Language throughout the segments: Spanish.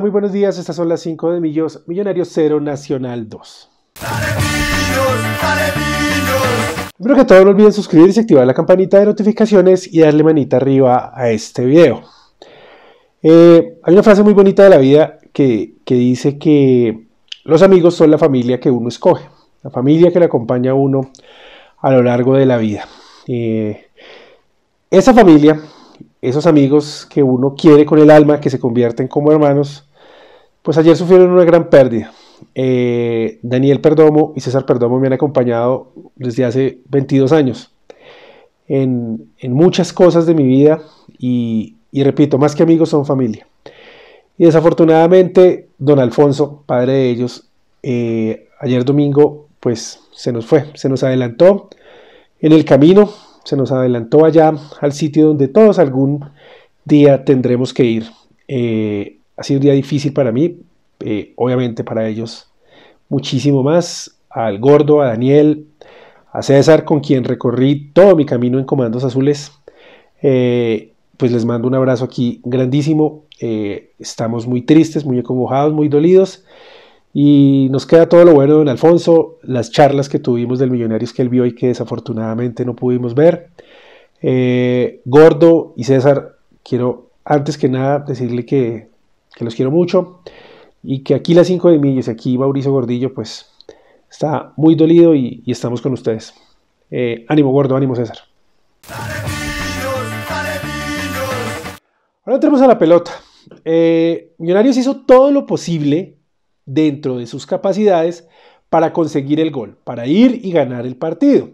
muy buenos días. Estas son las 5 de Millos, Millonarios Cero Nacional 2. que todo, no olviden suscribirse, activar la campanita de notificaciones y darle manita arriba a este video. Eh, hay una frase muy bonita de la vida que, dice que los amigos son la familia que uno escoge, la familia que le acompaña a uno a lo largo de la vida. Eh, esa familia, esos amigos que uno quiere con el alma, que se convierten como hermanos, pues ayer sufrieron una gran pérdida. Eh, Daniel Perdomo y César Perdomo me han acompañado desde hace 22 años en, muchas cosas de mi vida y, repito, más que amigos son familia. Y desafortunadamente, don Alfonso, padre de ellos, eh, ayer domingo, pues se nos fue, se nos adelantó en el camino, se nos adelantó allá al sitio donde todos algún día tendremos que ir. Eh, ha sido un día difícil para mí, eh, obviamente para ellos muchísimo más, al gordo, a Daniel, a César, con quien recorrí todo mi camino en Comandos Azules. Eh, pues les mando un abrazo aquí grandísimo. Eh, estamos muy tristes, muy acongojados, muy dolidos. Y nos queda todo lo bueno de don Alfonso, las charlas que tuvimos del Millonarios que él vio y que desafortunadamente no pudimos ver. Gordo y César, quiero antes que nada decirle que que los quiero mucho y que aquí las 5 de millas, aquí Mauricio Gordillo, pues está muy dolido y, estamos con ustedes. Eh, ánimo gordo, ánimo César. Ahora entremos a la pelota. Eh, Millonarios hizo todo lo posible dentro de sus capacidades para conseguir el gol, para ir y ganar el partido.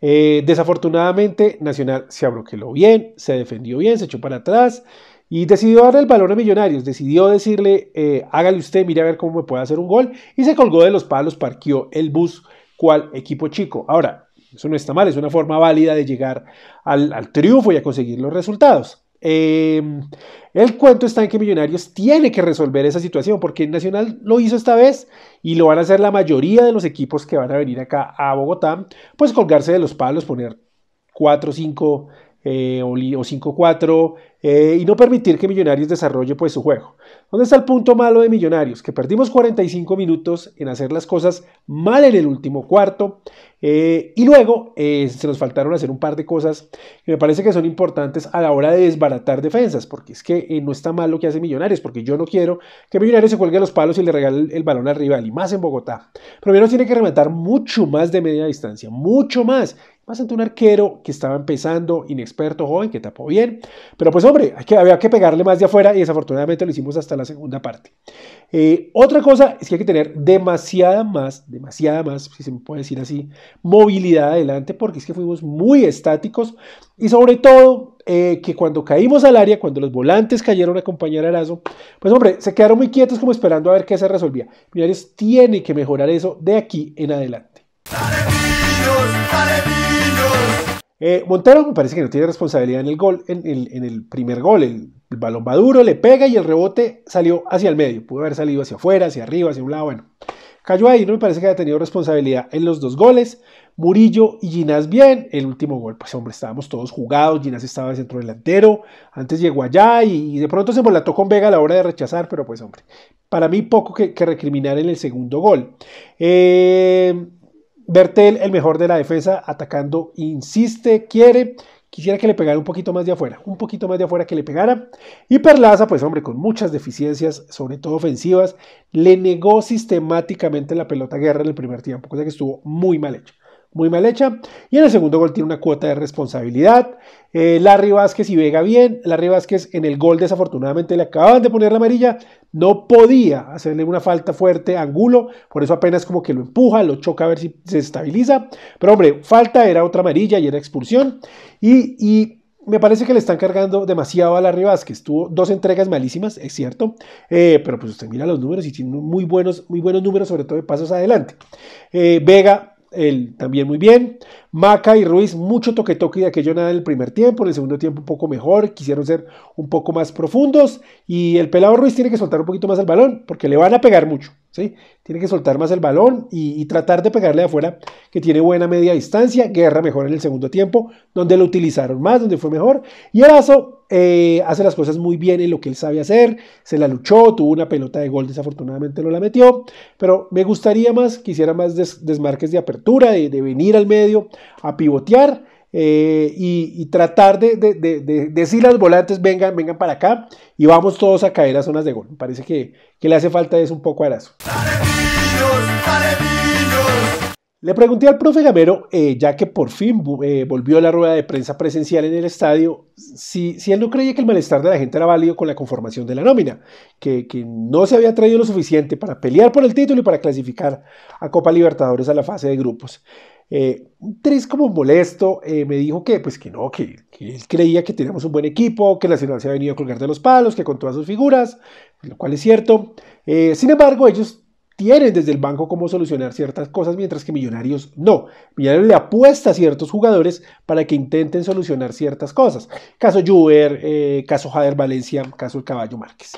Eh, desafortunadamente, Nacional se abroqueló bien, se defendió bien, se echó para atrás, y decidió darle el balón a Millonarios, decidió decirle, eh, hágale usted, mire a ver cómo me puede hacer un gol. Y se colgó de los palos, parqueó el bus, cual equipo chico. Ahora, eso no está mal, es una forma válida de llegar al, triunfo y a conseguir los resultados. Em, el cuento está en que Millonarios tiene que resolver esa situación porque Nacional lo hizo esta vez y lo van a hacer la mayoría de los equipos que van a venir acá a Bogotá, pues colgarse de los palos, poner cuatro o cinco eh, o, 5-4 eh, y no permitir que Millonarios desarrolle pues su juego. ¿Dónde está el punto malo de Millonarios? Que perdimos 45 minutos en hacer las cosas mal en el último cuarto eh, y luego se nos faltaron hacer un par de cosas que me parece que son importantes a la hora de desbaratar defensas, porque es que no está mal lo que hace Millonarios, porque yo no quiero que Millonarios se cuelgue los palos y le regale el, balón al rival y más en Bogotá. Pero Millonarios tiene que rematar mucho más de media distancia, mucho más más ante un arquero que estaba empezando, inexperto, joven, que tapó bien. Pero pues hombre, había que pegarle más de afuera y desafortunadamente lo hicimos hasta la segunda parte. Eh, otra cosa es que hay que tener demasiada más, demasiada más, si se me puede decir así, movilidad adelante porque es que fuimos muy estáticos y sobre todo eh, que cuando caímos al área, cuando los volantes cayeron a acompañar a pues hombre, se quedaron muy quietos como esperando a ver qué se resolvía. Millonarios tiene que mejorar eso de aquí en adelante. Eh, Montero me parece que no tiene responsabilidad en el gol, en el, primer gol. El, balón maduro le pega y el rebote salió hacia el medio. Pudo haber salido hacia afuera, hacia arriba, hacia un lado. Bueno, cayó ahí. No me parece que haya tenido responsabilidad en los dos goles. Murillo y Ginás bien. El último gol, pues hombre, estábamos todos jugados. Ginás estaba de centro delantero. Antes llegó allá y, de pronto se volató con Vega a la hora de rechazar, pero pues hombre, para mí poco que, que recriminar en el segundo gol. Eh. Bertel, el mejor de la defensa, atacando, insiste, quiere. Quisiera que le pegara un poquito más de afuera, un poquito más de afuera que le pegara. Y Perlaza, pues hombre, con muchas deficiencias, sobre todo ofensivas, le negó sistemáticamente la pelota guerra en el primer tiempo, cosa que estuvo muy mal hecho muy mal hecha. Y en el segundo gol tiene una cuota de responsabilidad. Eh, Larry Vázquez y Vega bien. Larry Vázquez en el gol desafortunadamente le acababan de poner la amarilla. No podía hacerle una falta fuerte a Angulo. Por eso apenas como que lo empuja, lo choca a ver si se estabiliza. Pero hombre, falta era otra amarilla y era expulsión. Y, me parece que le están cargando demasiado a Larry Vázquez. Tuvo dos entregas malísimas, es cierto, eh, pero pues usted mira los números y tiene muy buenos, muy buenos números, sobre todo de pasos adelante. Eh, Vega él también muy bien. Maca y Ruiz, mucho toque toque de aquello nada en el primer tiempo, en el segundo tiempo un poco mejor, quisieron ser un poco más profundos y el pelado Ruiz tiene que soltar un poquito más el balón porque le van a pegar mucho. Tiene que soltar más el balón y, tratar de pegarle de afuera, que tiene buena media distancia. Guerra mejor en el segundo tiempo, donde lo utilizaron más, donde fue mejor. Y elazo eh, hace las cosas muy bien en lo que él sabe hacer. Se la luchó, tuvo una pelota de gol, desafortunadamente no la metió. Pero me gustaría más que hiciera más desmarques de apertura, de venir al medio a pivotear eh, y, tratar de, decir a los volantes, vengan, vengan para acá y vamos todos a caer a zonas de gol. Me parece que, le hace falta es un poco arazo. Le pregunté al profe Gamero, eh, ya que por fin eh, volvió a la rueda de prensa presencial en el estadio, si, él no creía que el malestar de la gente era válido con la conformación de la nómina, que, que, no se había traído lo suficiente para pelear por el título y para clasificar a Copa Libertadores a la fase de grupos. Eh, un Tris como molesto eh, me dijo que, pues que no, que, él creía que teníamos un buen equipo, que Nacional se ha venido a colgar de los palos, que con todas sus figuras, lo cual es cierto. Eh, sin embargo, ellos tienen desde el banco cómo solucionar ciertas cosas, mientras que Millonarios no. Millonarios le apuesta a ciertos jugadores para que intenten solucionar ciertas cosas. Caso Juber, caso Jader Valencia, caso el Caballo Márquez.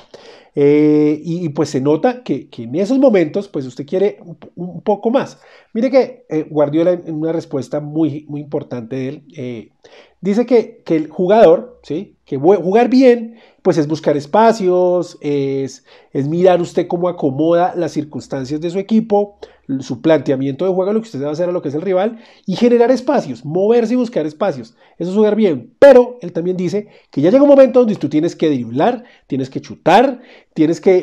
Eh, y, pues se nota que, en esos momentos, pues usted quiere un, poco más. Mire que eh, Guardiola en una respuesta muy, muy importante de él, eh, dice que, que, el jugador, ¿sí? que jugar bien pues es buscar espacios, es, mirar usted cómo acomoda las circunstancias de su equipo, su planteamiento de juego, lo que usted va a hacer a lo que es el rival, y generar espacios, moverse y buscar espacios. Eso es jugar bien. Pero él también dice que ya llega un momento donde tú tienes que driblar, tienes que chutar, tienes que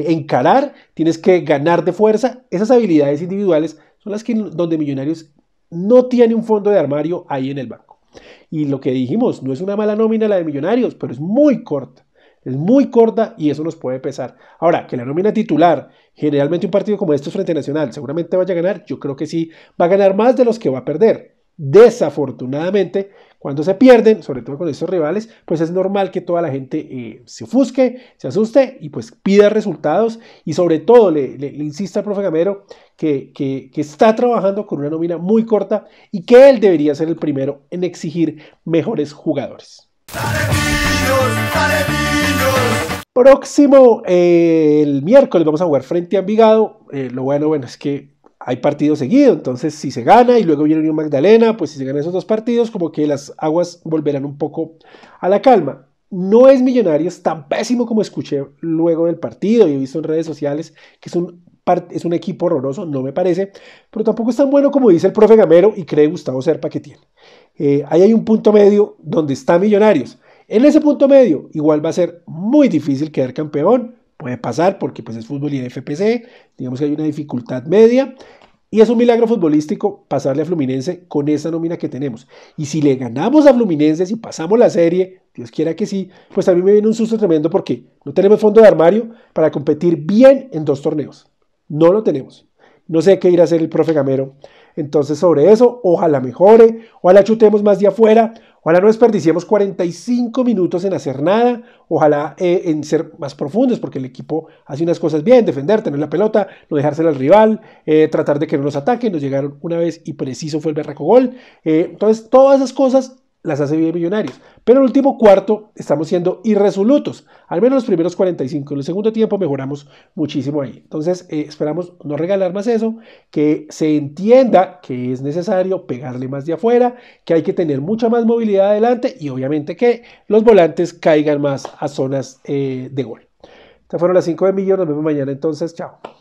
eh, encarar, tienes que ganar de fuerza. Esas habilidades individuales son las que donde Millonarios no tiene un fondo de armario ahí en el banco. Y lo que dijimos, no es una mala nómina la de Millonarios, pero es muy corta. Es muy corta y eso nos puede pesar. Ahora, que la nómina titular, generalmente un partido como este es frente Nacional, seguramente vaya a ganar. Yo creo que sí, va a ganar más de los que va a perder. Desafortunadamente, cuando se pierden, sobre todo con estos rivales, pues es normal que toda la gente eh, se ofusque, se asuste y pues pida resultados. Y sobre todo, le, insista al profe Gamero que, está trabajando con una nómina muy corta y que él debería ser el primero en exigir mejores jugadores. Próximo, eh, el miércoles vamos a jugar frente a Vigado. Eh, lo bueno, bueno, es que hay partido seguido, entonces si se gana y luego viene Unión Magdalena, pues si se ganan esos dos partidos, como que las aguas volverán un poco a la calma. No es Millonarios tan pésimo como escuché luego del partido y he visto en redes sociales que es un es un equipo horroroso, no me parece, pero tampoco es tan bueno como dice el profe Gamero y cree Gustavo Serpa que tiene. Eh, ahí hay un punto medio donde está Millonarios. En ese punto medio, igual va a ser muy difícil quedar campeón. Puede pasar porque pues, es fútbol y FPC, digamos que hay una dificultad media. Y es un milagro futbolístico pasarle a Fluminense con esa nómina que tenemos. Y si le ganamos a Fluminense, si pasamos la serie, Dios quiera que sí, pues a mí me viene un susto tremendo porque no tenemos fondo de armario para competir bien en dos torneos. No lo tenemos. No sé qué irá a hacer el profe Gamero. Entonces, sobre eso, ojalá mejore, ojalá chutemos más de afuera, ojalá no desperdiciemos 45 minutos en hacer nada, ojalá eh, en ser más profundos, porque el equipo hace unas cosas bien, defender, tener la pelota, no dejársela al rival, eh, tratar de que no nos ataque, nos llegaron una vez y preciso fue el berraco gol. Eh, entonces, todas esas cosas las hace bien millonarios. Pero el último cuarto estamos siendo irresolutos. Al menos los primeros 45. En el segundo tiempo mejoramos muchísimo ahí. Entonces eh, esperamos no regalar más eso, que se entienda que es necesario pegarle más de afuera, que hay que tener mucha más movilidad adelante y obviamente que los volantes caigan más a zonas eh, de gol. Estas fueron las 5 de millones Nos vemos mañana entonces. Chao.